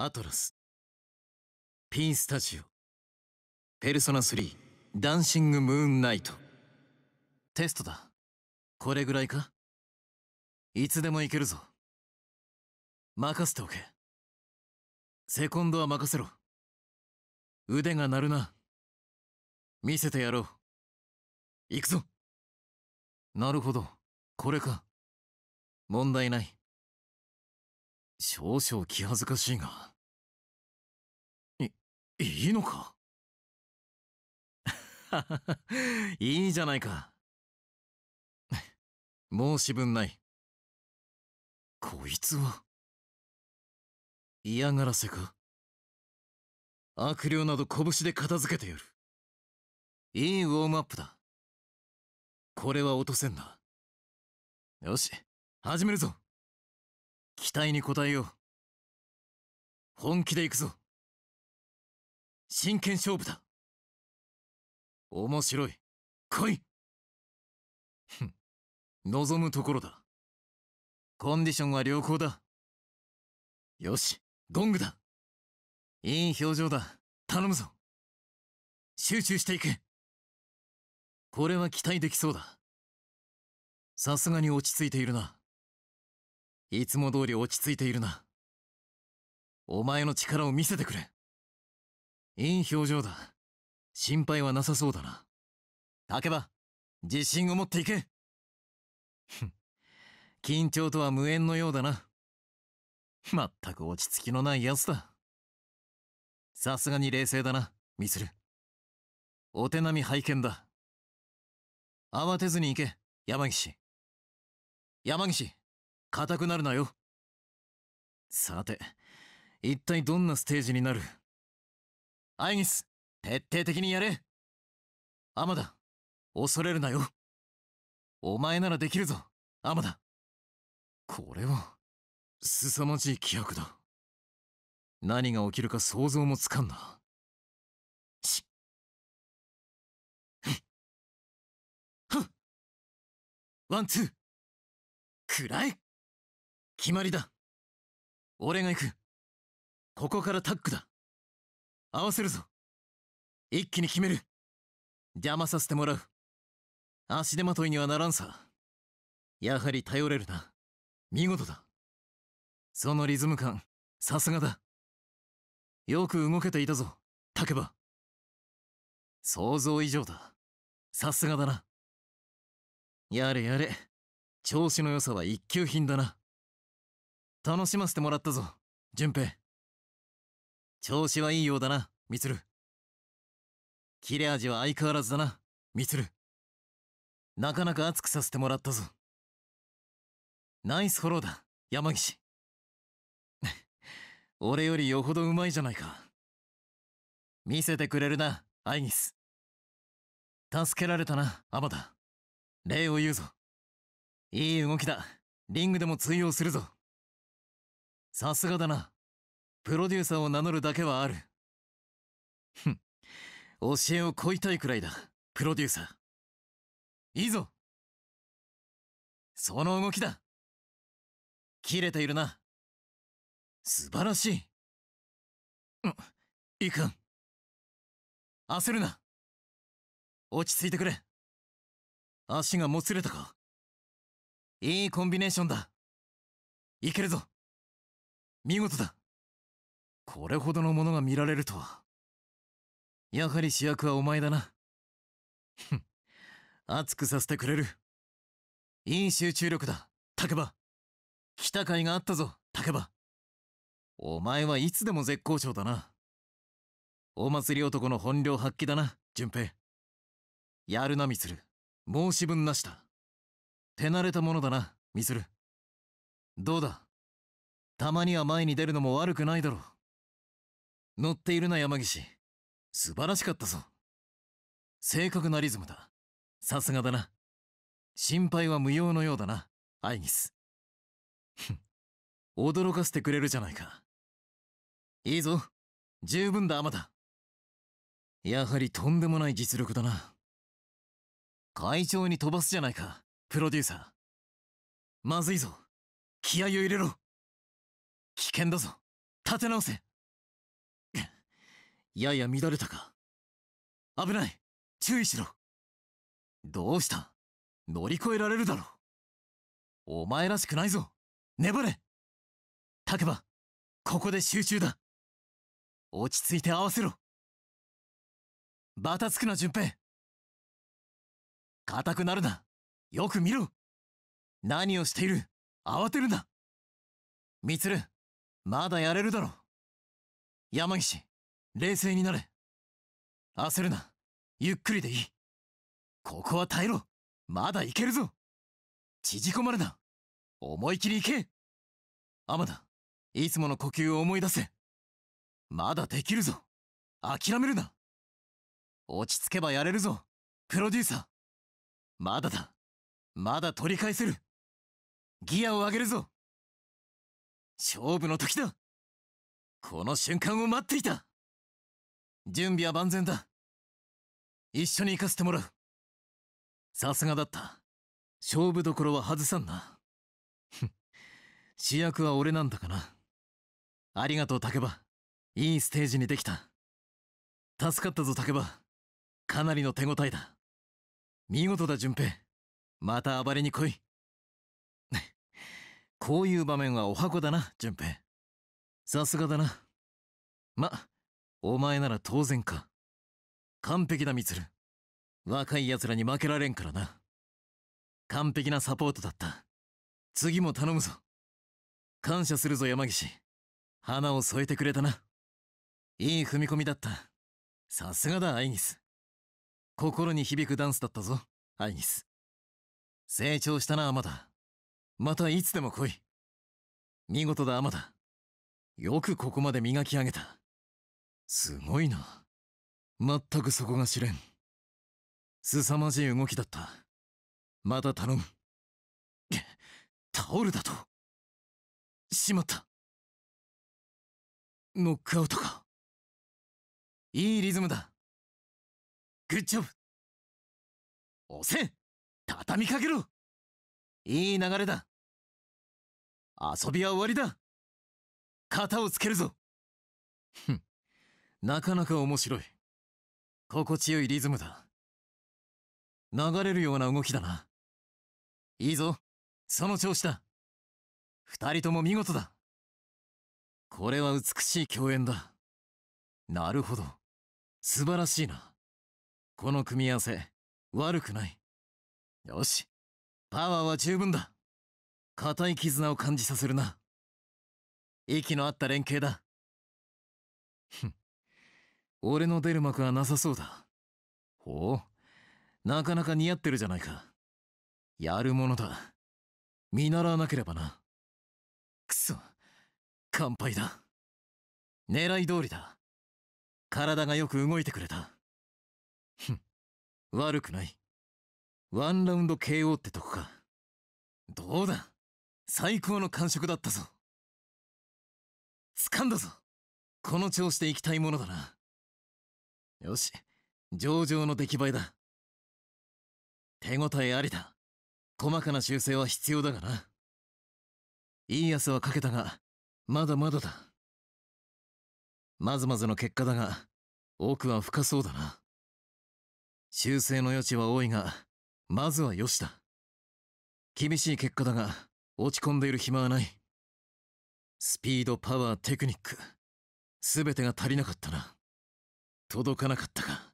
アトラスピンスタジオペルソナ3ダンシングムーンナイトテストだこれぐらいかいつでもいけるぞ任せておけセコンドは任せろ腕が鳴るな見せてやろう行くぞなるほどこれか問題ない少々気恥ずかしいが。い、いいのか いいじゃないか。申し分ない。こいつは。嫌がらせか悪霊など拳で片付けてやる。いいウォームアップだ。これは落とせんな。よし、始めるぞ。期待に応えよう本気で行くぞ真剣勝負だ面白い来い望むところだコンディションは良好だよしゴングだいい表情だ頼むぞ集中していくこれは期待できそうださすがに落ち着いているないつも通り落ち着いているな。お前の力を見せてくれ。いい表情だ。心配はなさそうだな。竹場、自信を持っていけ緊張とは無縁のようだな。まったく落ち着きのない奴だ。さすがに冷静だな、ミスル。お手並み拝見だ。慌てずに行け、山岸。山岸。硬くなるなよさて一体どんなステージになるアイニス徹底的にやれアマダ恐れるなよお前ならできるぞアマダこれは凄まじい規約だ何が起きるか想像もつかんなしワンツーくらえ決まりだ。俺が行く。ここからタックだ。合わせるぞ。一気に決める。邪魔させてもらう。足手まといにはならんさ。やはり頼れるな。見事だ。そのリズム感、さすがだ。よく動けていたぞ、竹馬。想像以上だ。さすがだな。やれやれ。調子の良さは一級品だな。楽しませてもらったぞ、淳平。調子はいいようだな、みつる。切れ味は相変わらずだな、みつる。なかなか熱くさせてもらったぞ。ナイスフォローだ、山岸。俺よりよほどうまいじゃないか。見せてくれるな、アイギス。助けられたな、アマダ。礼を言うぞ。いい動きだ。リングでも通用するぞ。さすがだな。プロデューサーを名乗るだけはある。ふん。教えを乞いたいくらいだ、プロデューサー。いいぞその動きだ切れているな。素晴らしい。うん、いかん。焦るな。落ち着いてくれ。足がもつれたか。いいコンビネーションだ。いけるぞ。見事だこれほどのものが見られるとはやはり主役はお前だな熱くさせてくれるいい集中力だ竹馬。来た甲斐があったぞ竹馬。お前はいつでも絶好調だなお祭り男の本領発揮だな順平やるなミツる申し分なしだ手慣れたものだなミツるどうだたまには前に出るのも悪くないだろう。乗っているな、山岸。素晴らしかったぞ。正確なリズムだ。さすがだな。心配は無用のようだな、アイギス。驚かせてくれるじゃないか。いいぞ。十分だ、まだ。やはりとんでもない実力だな。会長に飛ばすじゃないか、プロデューサー。まずいぞ。気合を入れろ。危険だぞ立て直せ やや乱れたか危ない注意しろどうした乗り越えられるだろうお前らしくないぞ粘れ竹馬ここで集中だ落ち着いて合わせろバタつくな順平硬くなるなよく見ろ何をしている慌てるなみつるまだやれるだろう。山岸、冷静になれ。焦るな。ゆっくりでいい。ここは耐えろ。まだいけるぞ。縮こまるな。思い切りいけ。天田、いつもの呼吸を思い出せ。まだできるぞ。諦めるな。落ち着けばやれるぞ。プロデューサー。まだだ。まだ取り返せる。ギアを上げるぞ。勝負の時だこの瞬間を待っていた準備は万全だ一緒に行かせてもらうさすがだった勝負どころは外さんな主役は俺なんだかなありがとう竹馬いいステージにできた助かったぞ竹馬かなりの手応えだ見事だ順平また暴れに来いこういう場面はお箱だな、淳平。さすがだな。ま、お前なら当然か。完璧だ、みつる。若い奴らに負けられんからな。完璧なサポートだった。次も頼むぞ。感謝するぞ、山岸。花を添えてくれたな。いい踏み込みだった。さすがだ、アイニス。心に響くダンスだったぞ、アイニス。成長したな、まだ。またいつでも来い。見事だ、アマだ。よくここまで磨き上げた。すごいな。全くそこが知れん。凄まじい動きだった。また頼む。タオルだと。しまった。ノックアウトか。いいリズムだ。グッジョブ押せ畳みかけろいい流れだ遊びは終わりだ型をつけるぞふんなかなか面白い心地よいリズムだ流れるような動きだないいぞその調子だ二人とも見事だこれは美しい共演だなるほど素晴らしいなこの組み合わせ悪くないよしパワーは十分だ固い絆を感じさせるな息の合った連携だ俺の出る幕はなさそうだほうなかなか似合ってるじゃないかやるものだ見習わなければなくそ乾杯だ狙い通りだ体がよく動いてくれたふん悪くないワンラウンド KO ってとこかどうだ最高の感触だったぞ。掴んだぞ。この調子で行きたいものだな。よし、上々の出来栄えだ。手応えありだ。細かな修正は必要だがな。いい汗はかけたが、まだまだだ。まずまずの結果だが、奥は深そうだな。修正の余地は多いが、まずはよしだ。厳しい結果だが、落ち込んでいる暇はない。スピード、パワー、テクニック。すべてが足りなかったな。届かなかったか。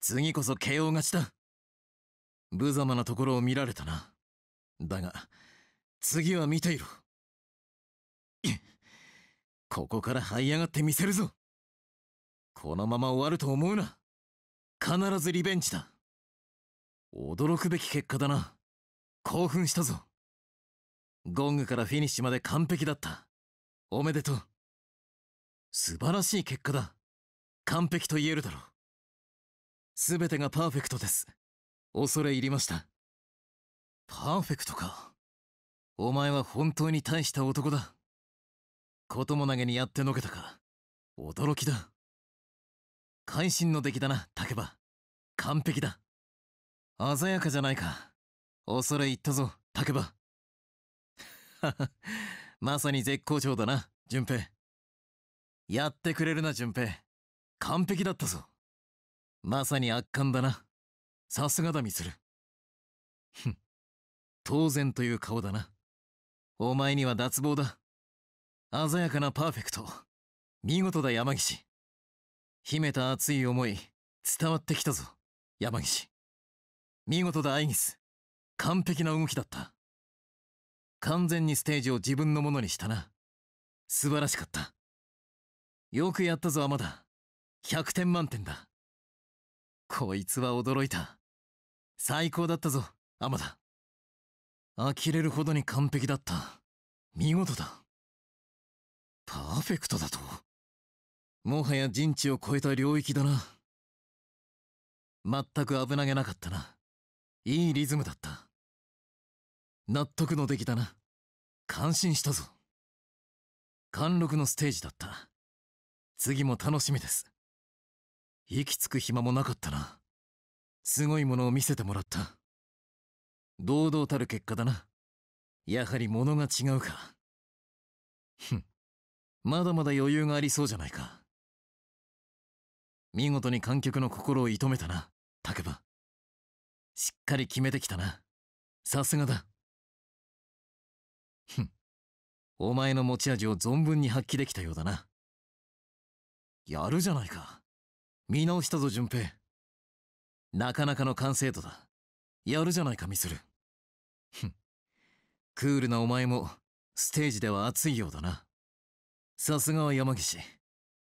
次こそ KO 勝ちだ。無様なところを見られたな。だが、次は見ていろ。ここから這い上がってみせるぞ。このまま終わると思うな。必ずリベンジだ。驚くべき結果だな。興奮したぞ。ゴングからフィニッシュまで完璧だった。おめでとう。素晴らしい結果だ。完璧と言えるだろう。すべてがパーフェクトです。恐れ入りました。パーフェクトか。お前は本当に大した男だ。こともなげにやってのけたか。驚きだ。会心の出来だな、竹馬。完璧だ。鮮やかじゃないか。恐れ入ったぞ、竹馬。まさに絶好調だな、淳平。やってくれるな、淳平。完璧だったぞ。まさに圧巻だな。さすがだ、ミスル。ふん。当然という顔だな。お前には脱帽だ。鮮やかなパーフェクト。見事だ、山岸。秘めた熱い思い、伝わってきたぞ、山岸。見事だ、アイギス。完璧な動きだった。完全にステージを自分のものにしたな。素晴らしかった。よくやったぞ、アマダ。100点満点だ。こいつは驚いた。最高だったぞ、アマダ。呆れるほどに完璧だった。見事だ。パーフェクトだと。もはや人知を超えた領域だな。全く危なげなかったな。いいリズムだった。納得の出来だな感心したぞ貫禄のステージだった次も楽しみです息つく暇もなかったなすごいものを見せてもらった堂々たる結果だなやはり物が違うかふんまだまだ余裕がありそうじゃないか見事に観客の心を射止めたな竹馬しっかり決めてきたなさすがだお前の持ち味を存分に発揮できたようだな。やるじゃないか。見直したぞ、順平。なかなかの完成度だ。やるじゃないか、ミスル。クールなお前も、ステージでは熱いようだな。さすがは山岸。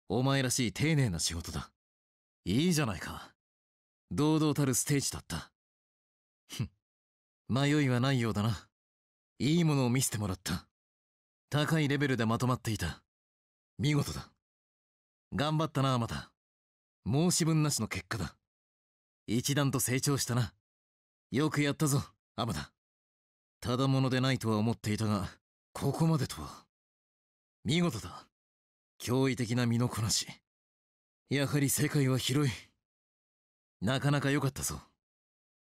お前らしい丁寧な仕事だ。いいじゃないか。堂々たるステージだった。迷いはないようだな。いいものを見せてもらった。高いレベルでまとまっていた。見事だ。頑張ったな、また。申し分なしの結果だ。一段と成長したな。よくやったぞ、アマダ。ただものでないとは思っていたが、ここまでとは。見事だ。驚異的な身のこなし。やはり世界は広い。なかなか良かったぞ。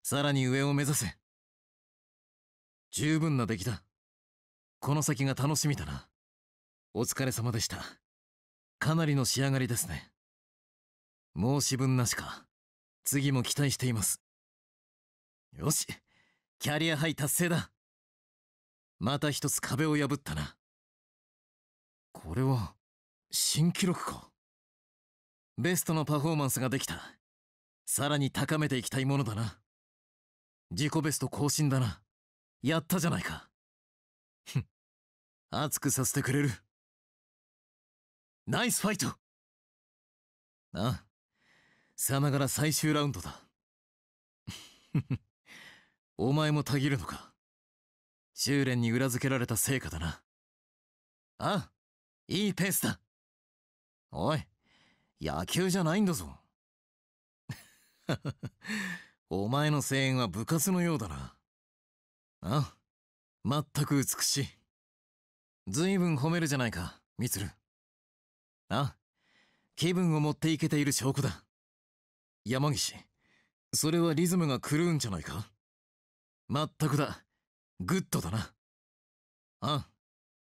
さらに上を目指せ。十分な出来だ。この先が楽しみだな。お疲れ様でした。かなりの仕上がりですね。申し分なしか。次も期待しています。よし、キャリアハイ達成だ。また一つ壁を破ったな。これは、新記録か。ベストのパフォーマンスができた。さらに高めていきたいものだな。自己ベスト更新だな。やったじゃないか。熱くさせてくれるナイスファイトああさながら最終ラウンドだ お前もたぎるのか修練に裏付けられた成果だなああいいペースだおい野球じゃないんだぞ お前の声援は部活のようだなああ全く美しいずいぶん褒めるじゃないか、ミツル。あ、気分を持っていけている証拠だ。山岸、それはリズムが狂うんじゃないかまったくだ。グッドだな。あ、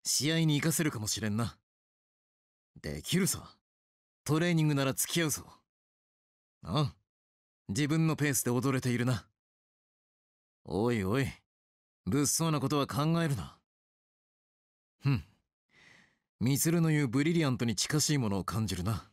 試合に活かせるかもしれんな。できるさ。トレーニングなら付き合うぞ。あ、自分のペースで踊れているな。おいおい、物騒なことは考えるな。ふん。ミツルの言うブリリアントに近しいものを感じるな。